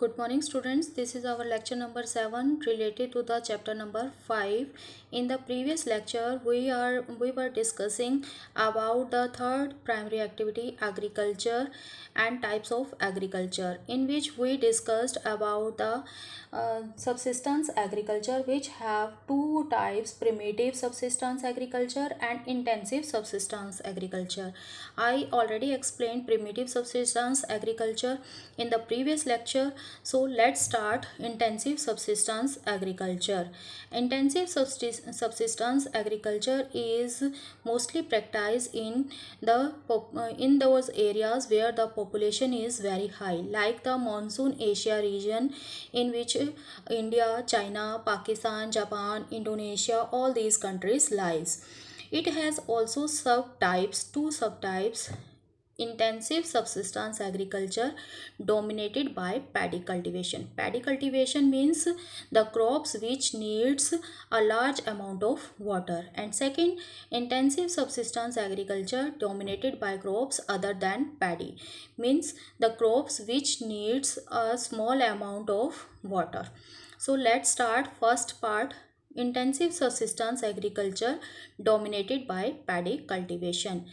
good morning students this is our lecture number 7 related to the chapter number 5 in the previous lecture we are we were discussing about the third primary activity agriculture and types of agriculture in which we discussed about the uh, subsistence agriculture which have two types primitive subsistence agriculture and intensive subsistence agriculture i already explained primitive subsistence agriculture in the previous lecture so let's start intensive subsistence agriculture. Intensive subsistence agriculture is mostly practiced in the uh, in those areas where the population is very high like the monsoon Asia region in which India, China, Pakistan, Japan, Indonesia all these countries lies. It has also subtypes, two subtypes intensive subsistence agriculture dominated by paddy cultivation paddy cultivation means the crops which needs a large amount of water and second intensive subsistence agriculture dominated by crops other than paddy means the crops which needs a small amount of water so let's start first part intensive subsistence agriculture dominated by paddy cultivation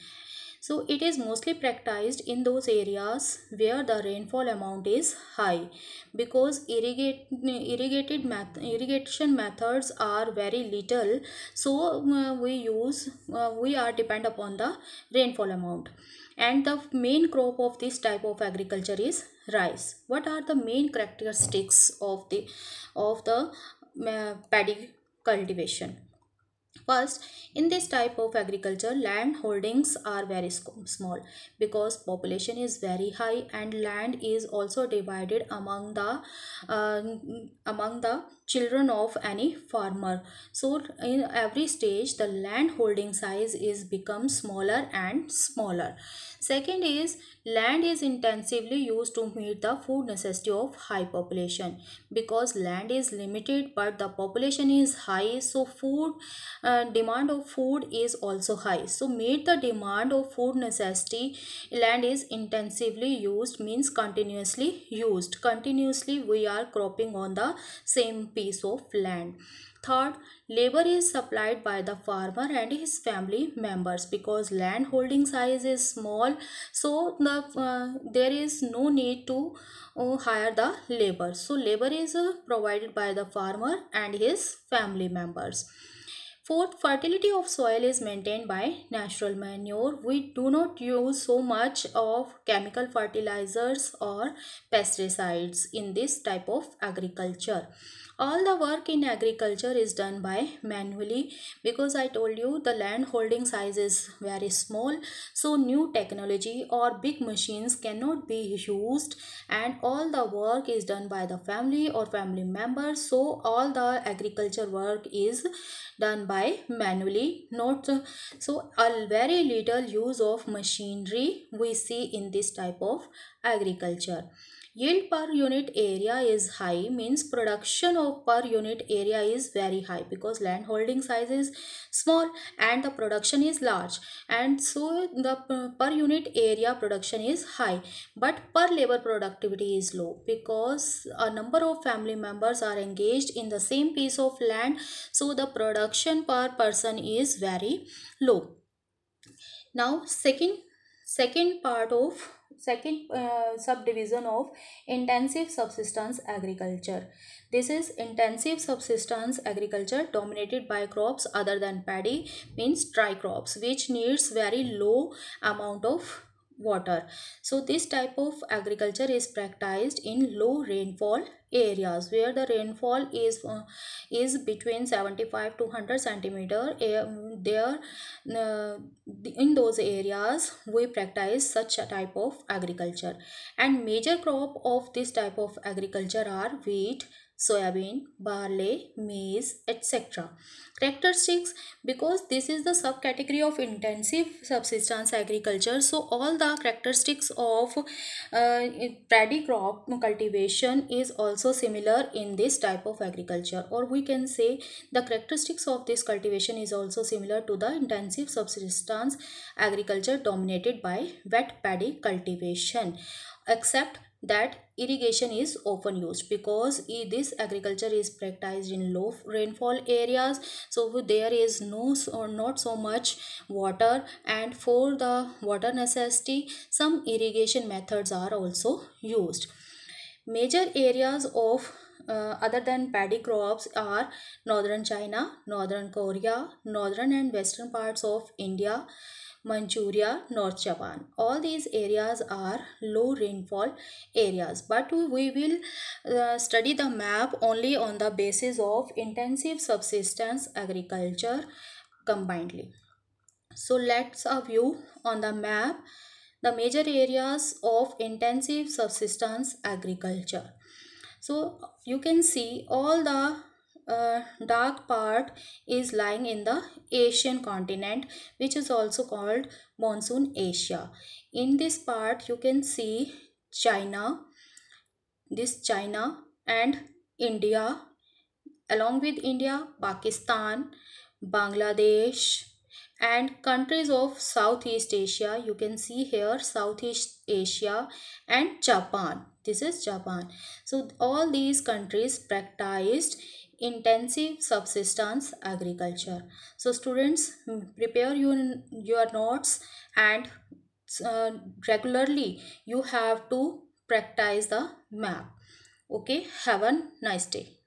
so it is mostly practiced in those areas where the rainfall amount is high because irrigate, irrigated irrigation methods are very little. So uh, we use, uh, we are depend upon the rainfall amount and the main crop of this type of agriculture is rice what are the main characteristics of the of the uh, paddy cultivation First, in this type of agriculture, land holdings are very small because population is very high and land is also divided among the uh, among the children of any farmer. So in every stage, the land holding size is become smaller and smaller. Second is Land is intensively used to meet the food necessity of high population. Because land is limited but the population is high so food uh, demand of food is also high. So meet the demand of food necessity land is intensively used means continuously used. Continuously we are cropping on the same piece of land. Third, labor is supplied by the farmer and his family members because land holding size is small, so the, uh, there is no need to uh, hire the labor. So, labor is uh, provided by the farmer and his family members. Fourth, fertility of soil is maintained by natural manure. We do not use so much of chemical fertilizers or pesticides in this type of agriculture. All the work in agriculture is done by manually because I told you the land holding size is very small. So new technology or big machines cannot be used and all the work is done by the family or family members. So all the agriculture work is done by by manually not so a very little use of machinery we see in this type of agriculture Yield per unit area is high means production of per unit area is very high because land holding size is small and the production is large and so the per unit area production is high but per labor productivity is low because a number of family members are engaged in the same piece of land so the production per person is very low now second second part of second uh, subdivision of intensive subsistence agriculture this is intensive subsistence agriculture dominated by crops other than paddy means dry crops which needs very low amount of water so this type of agriculture is practiced in low rainfall areas where the rainfall is uh, is between 75 to 100 centimeter eh, there uh, in those areas we practice such a type of agriculture and major crop of this type of agriculture are wheat soybean barley maize etc characteristics because this is the subcategory of intensive subsistence agriculture so all the characteristics of uh, paddy crop cultivation is also also similar in this type of agriculture or we can say the characteristics of this cultivation is also similar to the intensive subsistence agriculture dominated by wet paddy cultivation except that irrigation is often used because this agriculture is practiced in low rainfall areas so there is no or not so much water and for the water necessity some irrigation methods are also used Major areas of uh, other than paddy crops are northern China, northern Korea, northern and western parts of India, Manchuria, North Japan. All these areas are low rainfall areas, but we will uh, study the map only on the basis of intensive subsistence agriculture combinedly. So let's a view on the map the major areas of intensive subsistence agriculture so you can see all the uh, dark part is lying in the Asian continent which is also called monsoon Asia. In this part you can see China, this China and India along with India, Pakistan, Bangladesh, and countries of Southeast Asia. You can see here Southeast Asia and Japan. This is Japan. So all these countries practiced intensive subsistence agriculture. So students hmm, prepare your, your notes and uh, regularly you have to practice the map. Okay, have a nice day.